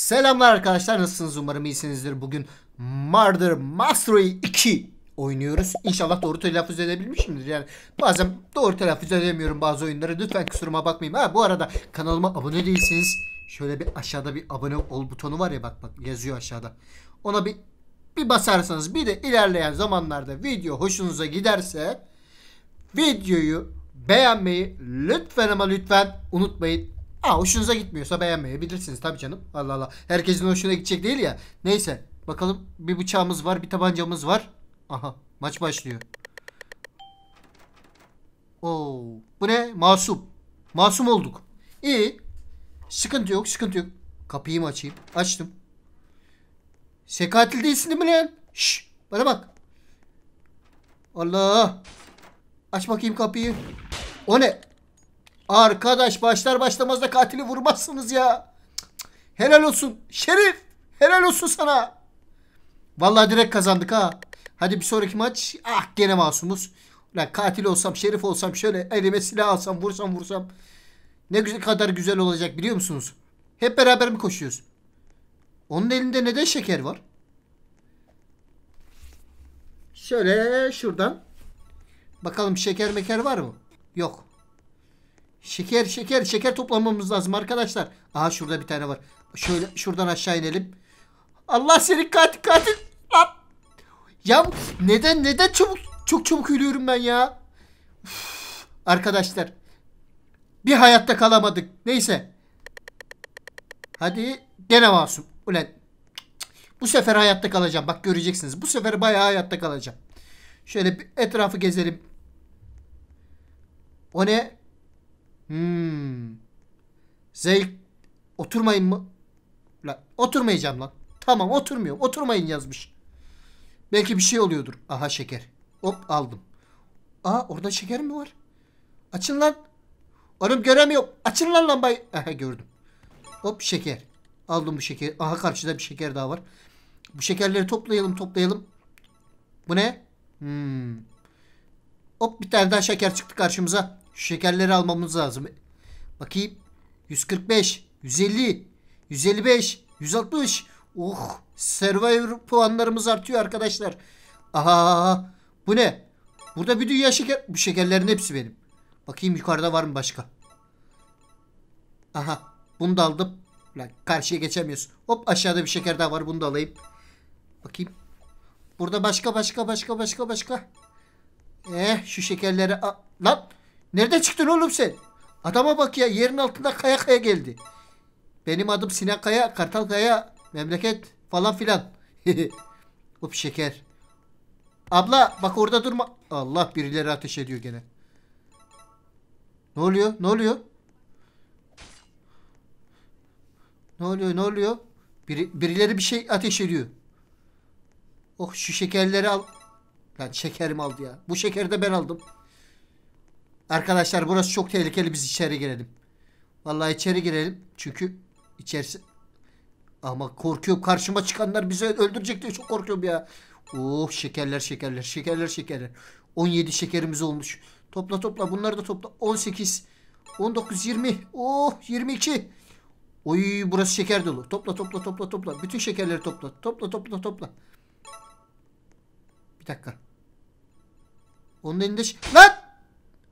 Selamlar arkadaşlar nasılsınız umarım iyisinizdir. Bugün Murder Mastery 2 oynuyoruz. İnşallah doğru telaffuz edebilmişimdir. Yani bazen doğru telaffuz edemiyorum bazı oyunları. Lütfen kusuruma bakmayın. Ha bu arada kanalıma abone değilsiniz şöyle bir aşağıda bir abone ol butonu var ya bak bak yazıyor aşağıda. Ona bir bir basarsanız bir de ilerleyen zamanlarda video hoşunuza giderse videoyu beğenmeyi lütfen ama lütfen unutmayın. Ha hoşunuza gitmiyorsa beğenmeyebilirsiniz tabii canım. Allah Allah. Herkesin hoşuna gidecek değil ya. Neyse. Bakalım bir bıçağımız var, bir tabancamız var. Aha, maç başlıyor. Oo, bu ne? Masum. Masum olduk. İyi. Sıkıntı yok, sıkıntı yok. Kapıyı mı açayım? Açtım. Sekatil değilsin değil mi lan? Şşş, bana bak. Allah. Aç bakayım kapıyı. O ne? Arkadaş başlar başlamaz da katili vurmazsınız ya. Helal olsun. Şerif. Helal olsun sana. Vallahi direkt kazandık ha. Hadi bir sonraki maç. Ah gene masumuz. Lan katil olsam, şerif olsam şöyle elime silah alsam, vursam vursam. Ne güzel kadar güzel olacak biliyor musunuz? Hep beraber mi koşuyoruz? Onun elinde neden şeker var? Şöyle şuradan. Bakalım şeker meker var mı? Yok. Şeker şeker şeker toplamamız lazım arkadaşlar. Aha şurada bir tane var. Şöyle şuradan aşağı inelim. Allah seni katil katil. Ya neden neden çabuk çok çabuk ölüyorum ben ya. Uf, arkadaşlar. Bir hayatta kalamadık. Neyse. Hadi gene masum. Ulan. Bu sefer hayatta kalacağım. Bak göreceksiniz. Bu sefer bayağı hayatta kalacağım. Şöyle bir etrafı gezelim. O ne? Hmm. Zevk. Oturmayın mı? Lan oturmayacağım lan. Tamam oturmuyorum. Oturmayın yazmış. Belki bir şey oluyordur. Aha şeker. Hop aldım. Aa orada şeker mi var? Açın lan. Oğlum göremiyorum. Açın lan lambayı. Aha gördüm. Hop şeker. Aldım bu şeker. Aha karşıda bir şeker daha var. Bu şekerleri toplayalım toplayalım. Bu ne? Hmm. Hop bir tane daha şeker çıktı karşımıza. Şu şekerleri almamız lazım. Bakayım. 145, 150, 155, 160. Oh, Survivor puanlarımız artıyor arkadaşlar. Aha, bu ne? Burada bir dünya şeker. Bu şekerlerin hepsi benim. Bakayım yukarıda var mı başka? Aha, bunu da aldım. Lan karşıya geçemiyoruz. Hop aşağıda bir şeker daha var. Bunu da alayım. Bakayım. Burada başka başka başka başka başka. Eh şu şekerleri Lan Nerede çıktın oğlum sen? Adama bak ya yerin altında kaya kaya geldi. Benim adım Sinan Kaya, Kartal Kaya, memleket falan filan. Hop şeker. Abla bak orada durma. Allah birileri ateş ediyor gene. Ne oluyor? Ne oluyor? Ne oluyor? Ne oluyor? Biri, birileri bir şey ateş ediyor. Oh şu şekerleri al. Lan şekerimi aldı ya. Bu şekeri de ben aldım. Arkadaşlar burası çok tehlikeli. Biz içeri girelim. Vallahi içeri girelim. Çünkü içerisi... Ama korkuyorum. Karşıma çıkanlar bizi öldürecek diye çok korkuyorum ya. Oh şekerler şekerler şekerler şekerler. 17 şekerimiz olmuş. Topla topla bunları da topla. 18, 19, 20. Oh 22. Oy burası şeker dolu. Topla topla topla topla. Bütün şekerleri topla. Topla topla topla. Bir dakika. Onun elinde... Lan!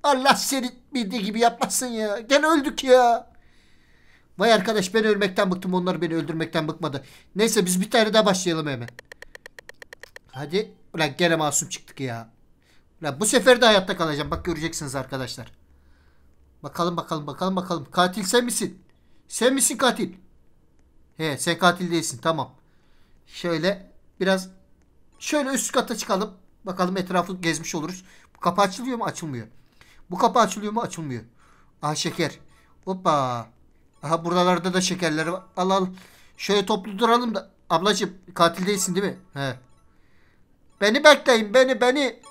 Allah seni bildiği gibi yapmasın ya. Gene öldük ya. Vay arkadaş ben ölmekten bıktım. Onlar beni öldürmekten bıkmadı. Neyse biz bir tane daha başlayalım hemen. Hadi. Ulan gene masum çıktık ya. Ulan bu sefer de hayatta kalacağım. Bak göreceksiniz arkadaşlar. Bakalım bakalım bakalım bakalım. Katil sen misin? Sen misin katil? He sen katil değilsin. Tamam. Şöyle biraz şöyle üst kata çıkalım. Bakalım etrafı gezmiş oluruz. Bu kapı açılıyor mu? Açılmıyor. Bu kapı açılıyor mu? Açılmıyor. Aha şeker. Hoppa. Aha buralarda da şekerleri var. Al al. Şöyle toplu duralım da. Ablacım katil değilsin değil mi? He. Beni bekleyin beni beni.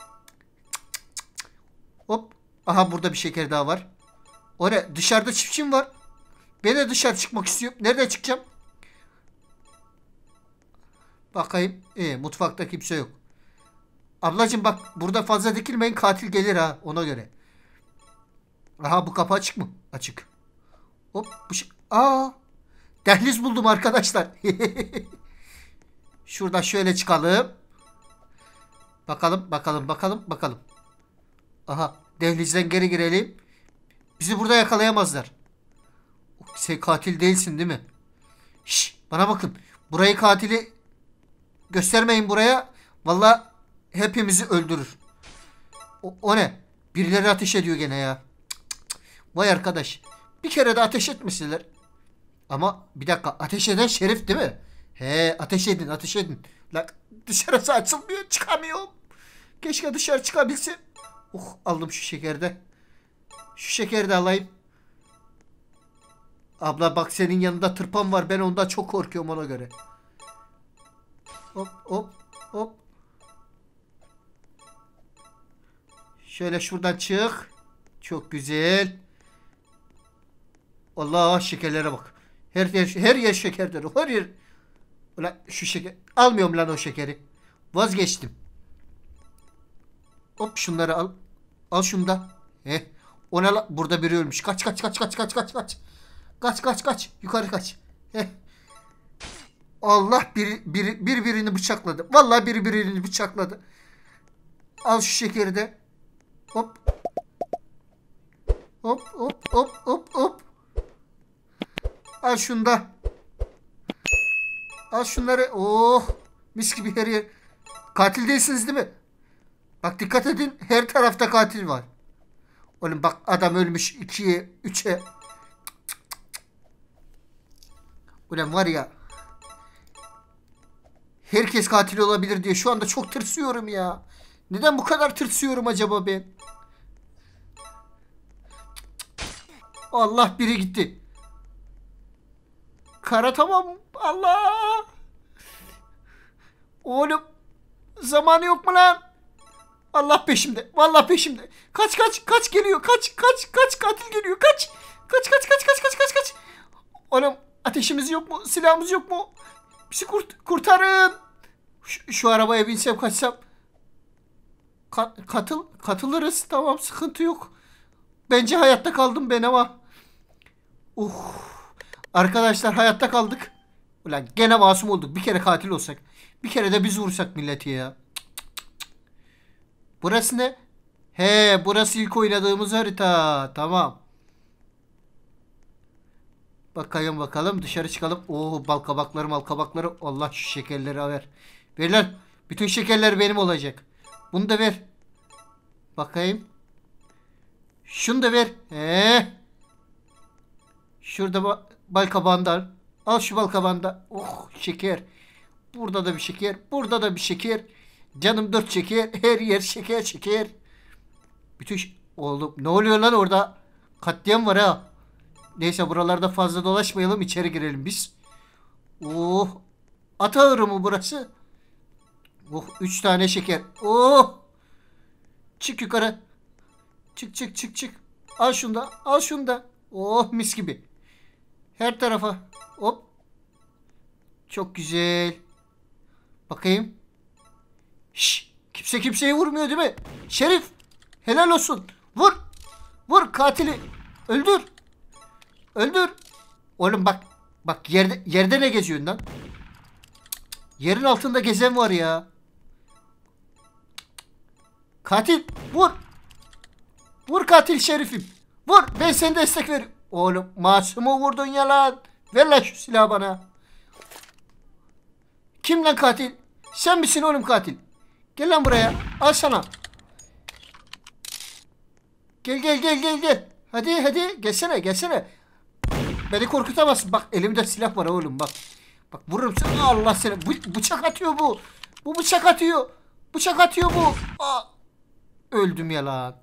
Hop. Aha burada bir şeker daha var. Oraya. Dışarıda çiftçim var. Ben de dışarı çıkmak istiyorum. Nerede çıkacağım? Bakayım. Ee, mutfakta kimse yok. Ablacım bak burada fazla dikilmeyin katil gelir ha ona göre. Aha bu kapı açık mı? Açık. Hop bu şey. Aa. Dehliz buldum arkadaşlar. Şurada şöyle çıkalım. Bakalım bakalım bakalım bakalım. Aha dehlizden geri girelim. Bizi burada yakalayamazlar. Sen katil değilsin değil mi? Şş, bana bakın. Burayı katili göstermeyin buraya. Valla hepimizi öldürür. O, o ne? Birileri ateş ediyor gene ya. Vay arkadaş. Bir kere de ateş etmeseler. Ama bir dakika ateş eden şerif değil mi? He ateş edin ateş edin. Lan dışarısı açılmıyor çıkamıyorum. Keşke dışarı çıkabilsin. Oh aldım şu şekerde. Şu şekerde alayım. Abla bak senin yanında tırpan var. Ben ondan çok korkuyorum ona göre. Hop hop hop. Şöyle şuradan çık. Çok güzel. Allah şekerlere bak. Her yer, her yer şekerdir. Her yer. Ulan şu şeker. Almıyorum lan o şekeri. Vazgeçtim. Hop şunları al. Al şunu da. Heh. Ona la... burada biri ölmüş. Kaç kaç kaç kaç kaç kaç kaç. Kaç kaç kaç. Yukarı kaç. Heh. Allah bir, bir, birbirini bıçakladı. Vallahi birbirini bıçakladı. Al şu şekeri de. Hop. Hop hop hop hop. Al şunu da. Al şunları. Oh. Mis gibi her yer. Katil değilsiniz değil mi? Bak dikkat edin. Her tarafta katil var. Oğlum bak adam ölmüş. ikiye, üçe. Ulan var ya. Herkes katil olabilir diye şu anda çok tırsıyorum ya. Neden bu kadar tırsıyorum acaba ben? Allah biri gitti. Kara tamam. Allah. Oğlum. Zamanı yok mu lan? Allah peşimde. Vallahi peşimde. Kaç kaç kaç geliyor. Kaç kaç kaç katil geliyor. Kaç. Kaç kaç kaç kaç kaç kaç kaç. Oğlum ateşimiz yok mu? Silahımız yok mu? Bizi kurt kurtarın. Şu, şu arabaya binsem kaçsam. Ka katıl katılırız. Tamam sıkıntı yok. Bence hayatta kaldım ben ama. Uh. Arkadaşlar hayatta kaldık. Ulan gene masum olduk. Bir kere katil olsak. Bir kere de biz vursak milleti ya. Burası ne? He burası ilk oynadığımız harita. Tamam. Bakayım bakalım dışarı çıkalım. Oo oh, bal kabakları mal kabakları. Allah şu şekerleri ver. Ver lan. Bütün şekerler benim olacak. Bunu da ver. Bakayım. Şunu da ver. He. Şurada bak balkabağından. Al şu balkabağından. Oh şeker. Burada da bir şeker. Burada da bir şeker. Canım dört şeker. Her yer şeker şeker. Bütün oğlum ne oluyor lan orada? Katliam var ha. Neyse buralarda fazla dolaşmayalım içeri girelim biz. Oh. Ata mı burası? Oh üç tane şeker. Oh. Çık yukarı. Çık çık çık çık. Al şunu da al şunu da. Oh mis gibi. Her tarafa. Hop. Çok güzel. Bakayım. Şş, kimse kimseyi vurmuyor değil mi? Şerif. Helal olsun. Vur. Vur katili. Öldür. Öldür. Oğlum bak. Bak yerde, yerde ne geziyorsun lan? Yerin altında gezen var ya. Katil vur. Vur katil şerifim. Vur ben seni destek veririm. Oğlum masumu vurdun ya lan. Ver lan şu silahı bana. Kim lan katil? Sen misin oğlum katil? Gel lan buraya. Al sana. Gel gel gel gel gel. Hadi hadi gelsene gelsene. Beni korkutamazsın. Bak elimde silah var oğlum bak. Bak vururum seni. Allah seni. Bu, bıçak atıyor bu. Bu bıçak atıyor. Bıçak atıyor bu. Aa. Öldüm ya lan.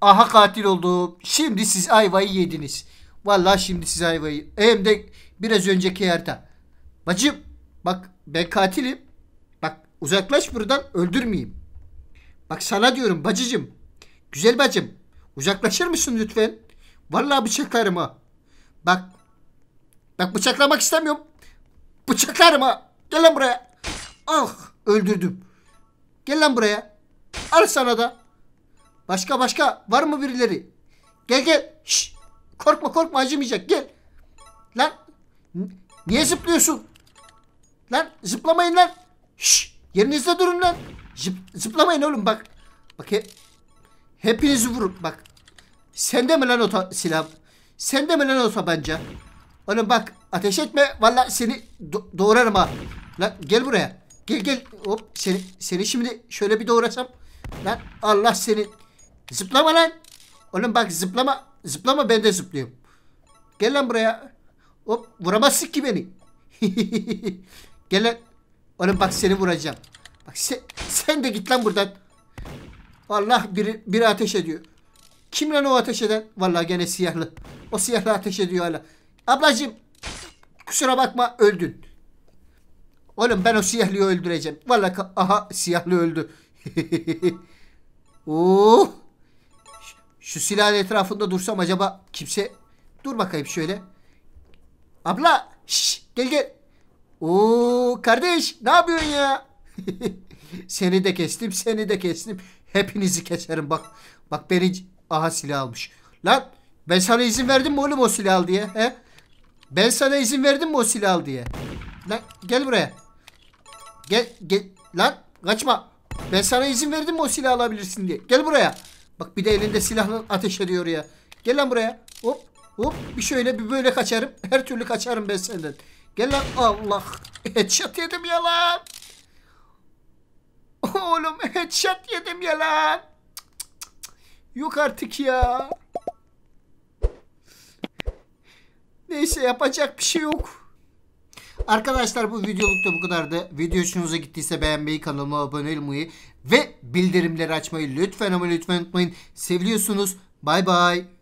Aha katil oldu. Şimdi siz ayvayı yediniz. Vallahi şimdi siz ayvayı. Hem de biraz önceki harita. Bacım bak ben katilim. Bak uzaklaş buradan öldürmeyeyim. Bak sana diyorum bacıcım. Güzel bacım. Uzaklaşır mısın lütfen? Vallahi bıçaklarım ha. Bak. Bak bıçaklamak istemiyorum. Bıçaklarım ha. Gel lan buraya. Ah öldürdüm. Gel lan buraya. Al sana da. Başka başka var mı birileri? Gel gel. Şşş. Korkma korkma acımayacak gel. Lan. Niye zıplıyorsun? Lan zıplamayın lan. Şşş. Yerinizde durun lan. Zıp, zıplamayın oğlum bak. Bak he, hepinizi vurup bak. Sende mi lan o silah? Sende mi lan o tabanca? Oğlum bak ateş etme. Valla seni do doğrarım ha. Lan gel buraya. Gel gel. Hop seni, seni şimdi şöyle bir doğrasam. Lan Allah senin. Zıplama lan. Oğlum bak zıplama. Zıplama ben de zıplıyorum. Gel lan buraya. Hop vuramazsın ki beni. Gel lan. Oğlum bak seni vuracağım. Bak sen, sen de git lan buradan. Allah biri, biri ateş ediyor. Kim lan o ateş eden? Vallahi gene siyahlı. O siyahlı ateş ediyor hala. Ablacım kusura bakma öldün. Oğlum ben o siyahlıyı öldüreceğim. Vallahi aha siyahlı öldü. oh. Şu silahın etrafında dursam acaba kimse... Dur bakayım şöyle. Abla! Şş, gel gel. Oo kardeş ne yapıyorsun ya? seni de kestim seni de kestim. Hepinizi keserim bak. Bak beni... Aha silah almış. Lan ben sana izin verdim mi oğlum o silah al diye? He? Ben sana izin verdim mi o silah al diye? Lan gel buraya. Gel gel lan kaçma. Ben sana izin verdim mi o silah alabilirsin diye. Gel buraya. Bak bir de elinde silahla ateş ediyor ya. Gel lan buraya. Hop hop bir şöyle bir böyle kaçarım. Her türlü kaçarım ben senden. Gel lan Allah. Headshot yedim ya lan. Oğlum headshot yedim ya lan. Yok artık ya. Neyse yapacak bir şey yok. Arkadaşlar bu videoluk da bu kadardı. Video hoşunuza gittiyse beğenmeyi, kanalıma abone olmayı, ve bildirimleri açmayı lütfen ama lütfen unutmayın. Seviyorsunuz. Bay bay.